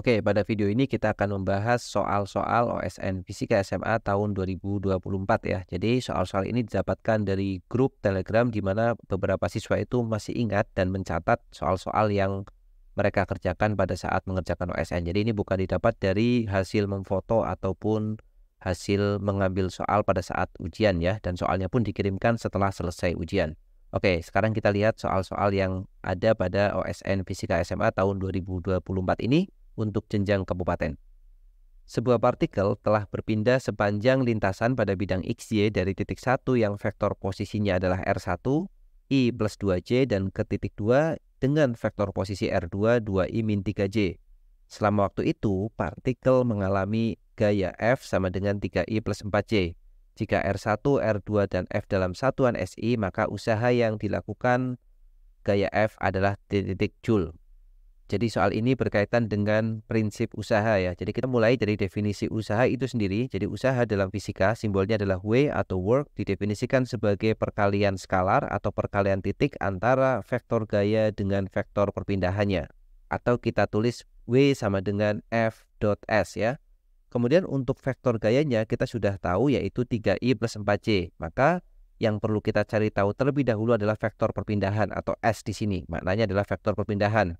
Oke, pada video ini kita akan membahas soal-soal OSN Fisika SMA tahun 2024 ya. Jadi soal-soal ini didapatkan dari grup Telegram di mana beberapa siswa itu masih ingat dan mencatat soal-soal yang mereka kerjakan pada saat mengerjakan OSN. Jadi ini bukan didapat dari hasil memfoto ataupun hasil mengambil soal pada saat ujian ya dan soalnya pun dikirimkan setelah selesai ujian. Oke, sekarang kita lihat soal-soal yang ada pada OSN Fisika SMA tahun 2024 ini untuk jenjang kabupaten. Sebuah partikel telah berpindah sepanjang lintasan pada bidang XY dari titik 1 yang vektor posisinya adalah R1, I plus 2J dan ke titik 2 dengan vektor posisi R2 2I min 3J. Selama waktu itu, partikel mengalami gaya F sama dengan 3I plus 4J. Jika R1, R2, dan F dalam satuan SI, maka usaha yang dilakukan gaya F adalah titik-titik Joule. Jadi soal ini berkaitan dengan prinsip usaha ya. Jadi kita mulai dari definisi usaha itu sendiri. Jadi usaha dalam fisika simbolnya adalah W atau work didefinisikan sebagai perkalian skalar atau perkalian titik antara vektor gaya dengan vektor perpindahannya. Atau kita tulis W sama dengan F dot S ya. Kemudian untuk vektor gayanya kita sudah tahu yaitu 3I plus 4C. Maka yang perlu kita cari tahu terlebih dahulu adalah vektor perpindahan atau S di sini. Maknanya adalah vektor perpindahan.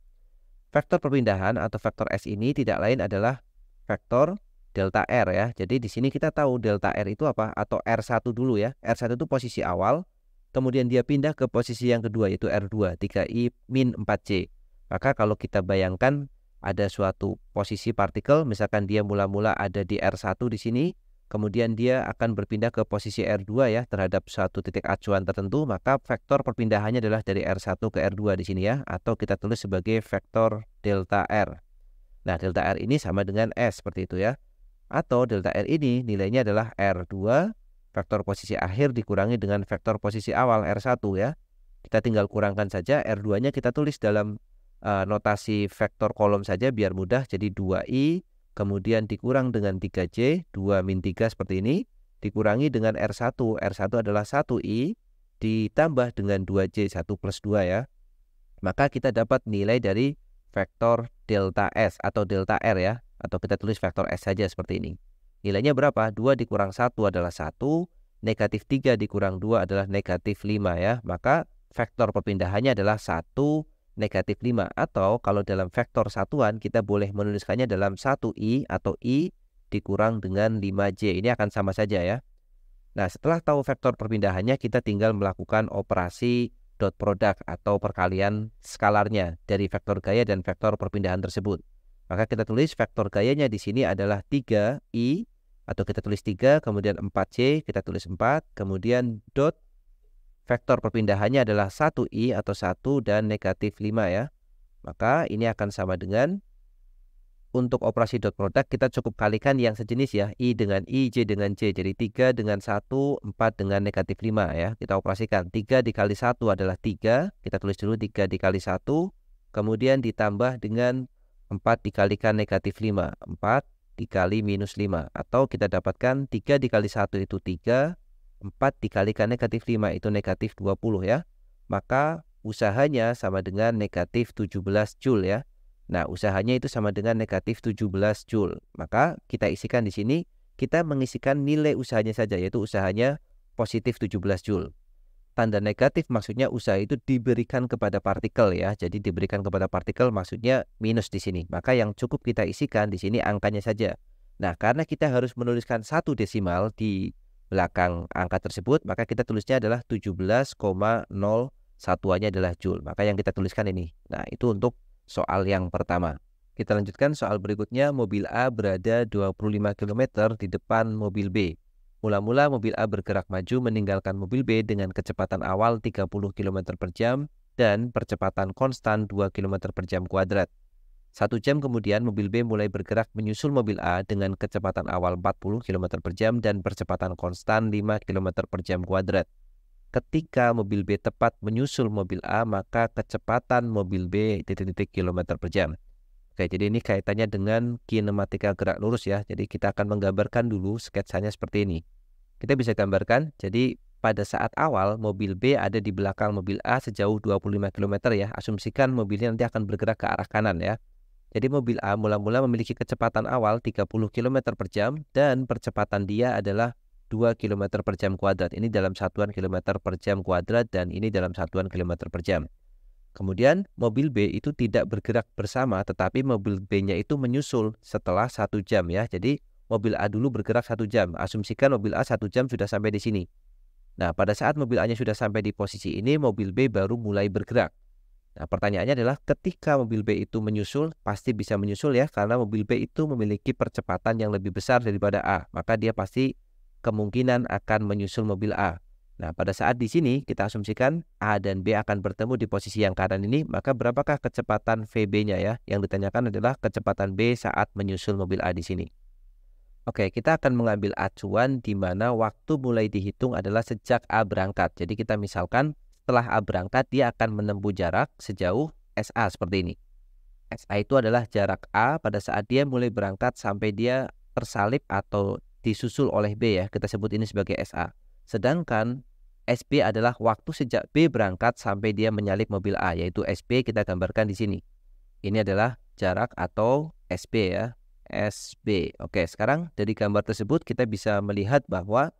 Vektor perpindahan atau vektor S ini tidak lain adalah vektor delta R ya. Jadi di sini kita tahu delta R itu apa atau R1 dulu ya. R1 itu posisi awal, kemudian dia pindah ke posisi yang kedua yaitu R2, 3I min 4C. Maka kalau kita bayangkan ada suatu posisi partikel misalkan dia mula-mula ada di R1 di sini, kemudian dia akan berpindah ke posisi R2 ya terhadap satu titik acuan tertentu, maka vektor perpindahannya adalah dari R1 ke R2 di sini ya, atau kita tulis sebagai vektor delta R. Nah, delta R ini sama dengan S seperti itu ya. Atau delta R ini nilainya adalah R2 vektor posisi akhir dikurangi dengan vektor posisi awal R1 ya. Kita tinggal kurangkan saja R2-nya kita tulis dalam uh, notasi vektor kolom saja biar mudah jadi 2i kemudian dikurang dengan 3C, 2 min 3 seperti ini, dikurangi dengan R1, R1 adalah 1I, ditambah dengan 2C, 1 plus 2 ya. Maka kita dapat nilai dari vektor delta S atau delta R ya, atau kita tulis vektor S saja seperti ini. Nilainya berapa? 2 dikurang 1 adalah 1, negatif 3 dikurang 2 adalah negatif 5 ya. Maka vektor perpindahannya adalah 1, negatif 5 atau kalau dalam vektor satuan kita boleh menuliskannya dalam 1i atau i dikurang dengan 5j ini akan sama saja ya nah setelah tahu vektor perpindahannya kita tinggal melakukan operasi dot product atau perkalian skalarnya dari vektor gaya dan vektor perpindahan tersebut. Maka kita tulis vektor gayanya di sini adalah 3i atau kita tulis 3 kemudian 4c kita tulis 4 kemudian dot vektor perpindahannya adalah 1i atau 1 dan negatif 5 ya. Maka ini akan sama dengan untuk operasi dot product kita cukup kalikan yang sejenis ya. I dengan I, J dengan J. Jadi 3 dengan 1, 4 dengan negatif 5 ya. Kita operasikan 3 dikali 1 adalah 3. Kita tulis dulu 3 dikali 1. Kemudian ditambah dengan 4 dikalikan negatif 5. 4 dikali minus 5. Atau kita dapatkan 3 dikali 1 itu 3 4 dikalikan negatif 5 itu negatif 20 ya. Maka usahanya sama dengan negatif 17 Joule ya. Nah, usahanya itu sama dengan negatif 17 Joule. Maka kita isikan di sini, kita mengisikan nilai usahanya saja, yaitu usahanya positif 17 Joule. Tanda negatif maksudnya usaha itu diberikan kepada partikel ya. Jadi diberikan kepada partikel maksudnya minus di sini. Maka yang cukup kita isikan di sini angkanya saja. Nah, karena kita harus menuliskan satu desimal di belakang angka tersebut, maka kita tulisnya adalah 17,0 satuannya adalah joule. Maka yang kita tuliskan ini. Nah, itu untuk soal yang pertama. Kita lanjutkan soal berikutnya, mobil A berada 25 km di depan mobil B. Mula-mula mobil A bergerak maju meninggalkan mobil B dengan kecepatan awal 30 km per jam dan percepatan konstan 2 km per jam kuadrat. Satu jam kemudian mobil B mulai bergerak menyusul mobil A dengan kecepatan awal 40 km per jam dan percepatan konstan 5 km per jam kuadrat. Ketika mobil B tepat menyusul mobil A, maka kecepatan mobil B titik-titik km per jam. Oke, jadi ini kaitannya dengan kinematika gerak lurus ya. Jadi kita akan menggambarkan dulu sketsanya seperti ini. Kita bisa gambarkan, jadi pada saat awal mobil B ada di belakang mobil A sejauh 25 km ya. Asumsikan mobilnya nanti akan bergerak ke arah kanan ya. Jadi mobil A mula-mula memiliki kecepatan awal 30 km per jam dan percepatan dia adalah 2 km per jam kuadrat. Ini dalam satuan km per jam kuadrat dan ini dalam satuan km per jam. Kemudian mobil B itu tidak bergerak bersama tetapi mobil B-nya itu menyusul setelah satu jam ya. Jadi mobil A dulu bergerak satu jam. Asumsikan mobil A satu jam sudah sampai di sini. Nah pada saat mobil A-nya sudah sampai di posisi ini mobil B baru mulai bergerak. Nah, pertanyaannya adalah ketika mobil B itu menyusul, pasti bisa menyusul ya karena mobil B itu memiliki percepatan yang lebih besar daripada A, maka dia pasti kemungkinan akan menyusul mobil A. Nah, pada saat di sini kita asumsikan A dan B akan bertemu di posisi yang kanan ini, maka berapakah kecepatan VB-nya ya? Yang ditanyakan adalah kecepatan B saat menyusul mobil A di sini. Oke, kita akan mengambil acuan di mana waktu mulai dihitung adalah sejak A berangkat. Jadi kita misalkan setelah A berangkat, dia akan menempuh jarak sejauh SA seperti ini. SA itu adalah jarak A pada saat dia mulai berangkat sampai dia tersalip atau disusul oleh B ya. Kita sebut ini sebagai SA. Sedangkan SB adalah waktu sejak B berangkat sampai dia menyalip mobil A, yaitu SB kita gambarkan di sini. Ini adalah jarak atau SB ya, SB. Oke, sekarang dari gambar tersebut kita bisa melihat bahwa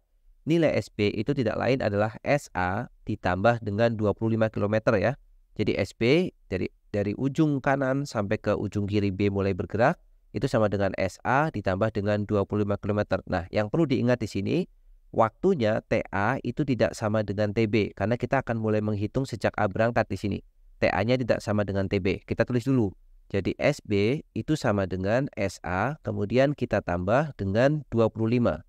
nilai SP itu tidak lain adalah SA ditambah dengan 25 km ya. Jadi SP dari dari ujung kanan sampai ke ujung kiri B mulai bergerak itu sama dengan SA ditambah dengan 25 km. Nah, yang perlu diingat di sini waktunya TA itu tidak sama dengan TB karena kita akan mulai menghitung sejak A berangkat di sini. TA-nya tidak sama dengan TB. Kita tulis dulu. Jadi SB itu sama dengan SA, kemudian kita tambah dengan 25.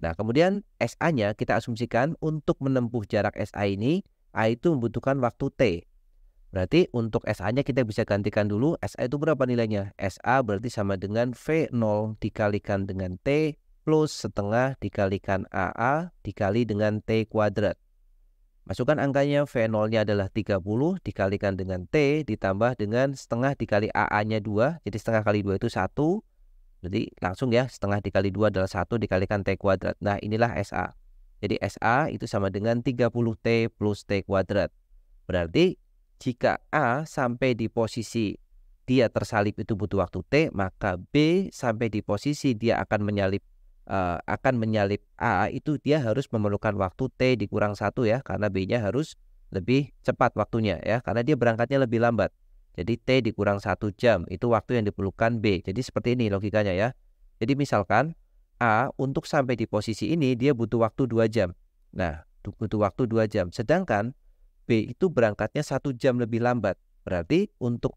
Nah, kemudian SA-nya kita asumsikan untuk menempuh jarak SA ini, A itu membutuhkan waktu T. Berarti untuk SA-nya kita bisa gantikan dulu, SA itu berapa nilainya? SA berarti sama dengan V0 dikalikan dengan T plus setengah dikalikan AA dikali dengan T kuadrat. Masukkan angkanya, V0-nya adalah 30 dikalikan dengan T ditambah dengan setengah dikali AA-nya 2, jadi setengah kali 2 itu 1, jadi langsung ya setengah dikali dua adalah satu dikalikan T kuadrat. Nah inilah SA. Jadi SA itu sama dengan 30T plus T kuadrat. Berarti jika A sampai di posisi dia tersalip itu butuh waktu T, maka B sampai di posisi dia akan menyalip uh, akan menyalip A itu dia harus memerlukan waktu T dikurang satu ya karena B-nya harus lebih cepat waktunya ya karena dia berangkatnya lebih lambat. Jadi T dikurang satu jam itu waktu yang diperlukan B. Jadi seperti ini logikanya ya. Jadi misalkan A untuk sampai di posisi ini dia butuh waktu 2 jam. Nah, butuh waktu 2 jam. Sedangkan B itu berangkatnya satu jam lebih lambat. Berarti untuk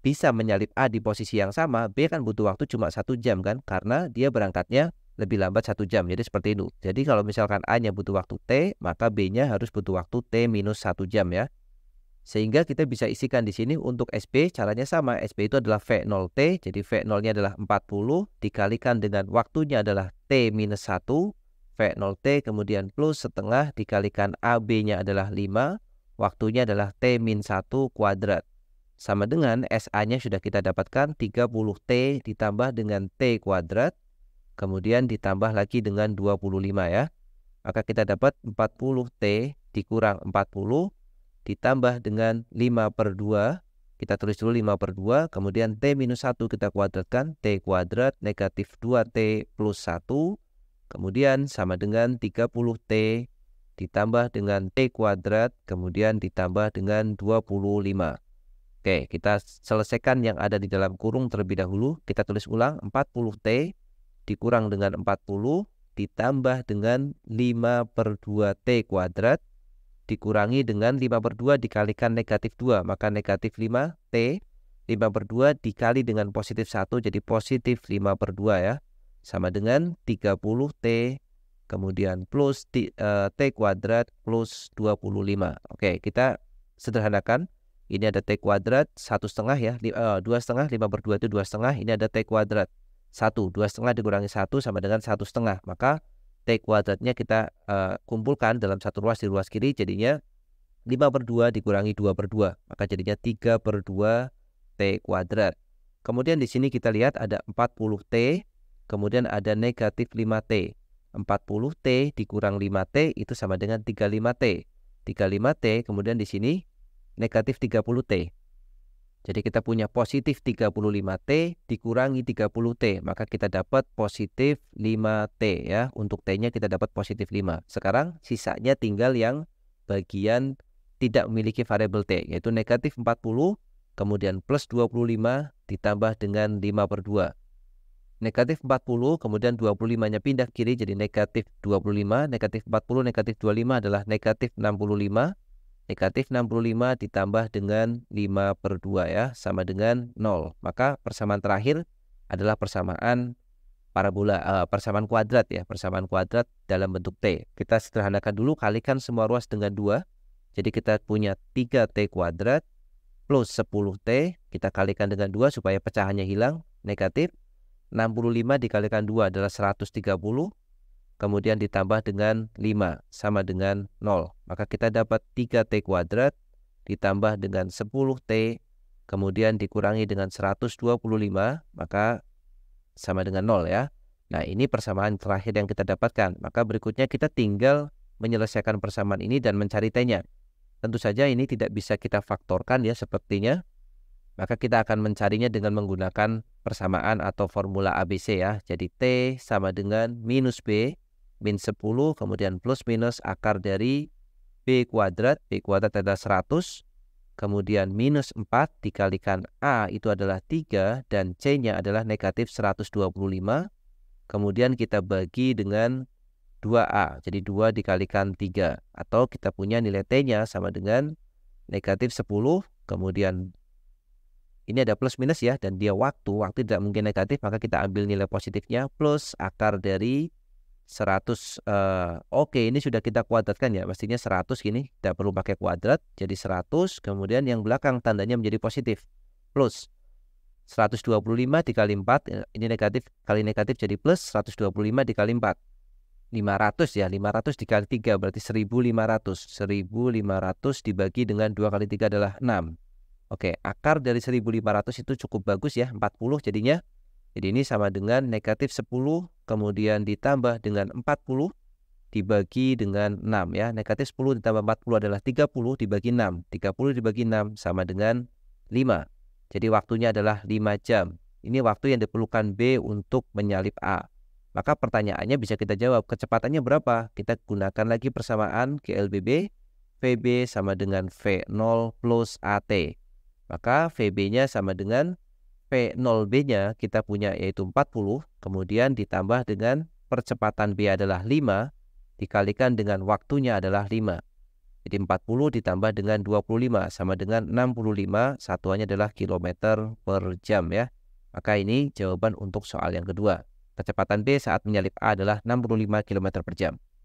bisa menyalip A di posisi yang sama, B kan butuh waktu cuma satu jam kan? Karena dia berangkatnya lebih lambat satu jam. Jadi seperti itu. Jadi kalau misalkan A-nya butuh waktu T, maka B-nya harus butuh waktu T minus satu jam ya. Sehingga kita bisa isikan di sini untuk sp caranya sama. sp itu adalah V0T. Jadi V0-nya adalah 40 dikalikan dengan waktunya adalah T minus 1. V0T kemudian plus setengah dikalikan AB-nya adalah 5. Waktunya adalah T min 1 kuadrat. Sama dengan SA-nya sudah kita dapatkan 30T ditambah dengan T kuadrat. Kemudian ditambah lagi dengan 25 ya. Maka kita dapat 40T dikurang 40 ditambah dengan 5 per 2 kita tulis dulu 5 per 2 kemudian T minus 1 kita kuadratkan T kuadrat negatif 2T plus 1 kemudian sama dengan 30T ditambah dengan T kuadrat kemudian ditambah dengan 25 Oke kita selesaikan yang ada di dalam kurung terlebih dahulu kita tulis ulang 40T dikurang dengan 40 ditambah dengan 5 per 2T kuadrat dikurangi dengan 5 per 2 dikalikan negatif 2. Maka negatif 5 T 5 per 2 dikali dengan positif 1 jadi positif 5 per 2 ya. Sama dengan 30 T kemudian plus T, e, eh, T kuadrat plus 25. Oke kita sederhanakan. Ini ada T kuadrat 1 setengah ya, 2 eh, setengah 5 per 2 itu 2 setengah. Ini ada T kuadrat 1, 2 setengah dikurangi 1 sama dengan 1 setengah. Maka T kuadratnya kita uh, kumpulkan dalam satu ruas di ruas kiri jadinya 5 per 2 dikurangi 2 per 2 maka jadinya 3 per 2 T kuadrat kemudian di sini kita lihat ada 40 T kemudian ada negatif 5 T 40 T dikurang 5 T itu sama dengan 35 T 35 T kemudian di sini negatif 30 T jadi kita punya positif 35T dikurangi 30T, maka kita dapat positif 5T ya. Untuk T-nya kita dapat positif 5. Sekarang sisanya tinggal yang bagian tidak memiliki variabel T, yaitu negatif 40, kemudian plus 25 ditambah dengan 5 per 2. Negatif 40, kemudian 25-nya pindah kiri jadi negatif 25, negatif 40, negatif 25 adalah negatif 65, Negatif 65 ditambah dengan 5 per 2 ya, sama dengan 0. Maka persamaan terakhir adalah persamaan parabola uh, persamaan kuadrat ya persamaan kuadrat dalam bentuk t kita sederhanakan dulu kalikan semua ruas dengan 2. jadi kita punya 3t kuadrat plus 10t kita kalikan dengan 2 supaya pecahannya hilang negatif 65 dikalikan 2 adalah 130 kemudian ditambah dengan 5 sama dengan 0. Maka kita dapat 3T kuadrat ditambah dengan 10T kemudian dikurangi dengan 125 maka sama dengan 0 ya. Nah ini persamaan terakhir yang kita dapatkan. Maka berikutnya kita tinggal menyelesaikan persamaan ini dan mencari T-nya. Tentu saja ini tidak bisa kita faktorkan ya sepertinya. Maka kita akan mencarinya dengan menggunakan persamaan atau formula ABC ya. Jadi T sama dengan minus B min 10 kemudian plus minus akar dari B kuadrat, B kuadrat adalah 100, kemudian minus 4 dikalikan A itu adalah 3 dan C-nya adalah negatif 125, kemudian kita bagi dengan 2A, jadi 2 dikalikan 3, atau kita punya nilai T-nya sama dengan negatif 10, kemudian ini ada plus minus ya, dan dia waktu, waktu tidak mungkin negatif, maka kita ambil nilai positifnya plus akar dari 100 uh, eh, oke okay, ini sudah kita kuadratkan ya pastinya 100 gini tidak perlu pakai kuadrat jadi 100 kemudian yang belakang tandanya menjadi positif plus 125 dikali 4 eh, ini negatif kali negatif jadi plus 125 dikali 4 500 ya 500 dikali 3 berarti 1500 1500 dibagi dengan 2 kali 3 adalah 6 Oke akar dari 1500 itu cukup bagus ya 40 jadinya jadi ini sama dengan negatif 10 kemudian ditambah dengan 40 dibagi dengan 6 ya. Negatif 10 ditambah 40 adalah 30 dibagi 6. 30 dibagi 6 sama dengan 5. Jadi waktunya adalah 5 jam. Ini waktu yang diperlukan B untuk menyalip A. Maka pertanyaannya bisa kita jawab kecepatannya berapa? Kita gunakan lagi persamaan GLBB VB sama dengan V0 plus AT. Maka VB-nya sama dengan P0B-nya kita punya yaitu 40, kemudian ditambah dengan percepatan B adalah 5, dikalikan dengan waktunya adalah 5. Jadi 40 ditambah dengan 25 sama dengan 65, satuannya adalah kilometer per jam ya. Maka ini jawaban untuk soal yang kedua. Kecepatan B saat menyalip A adalah 65 km per jam.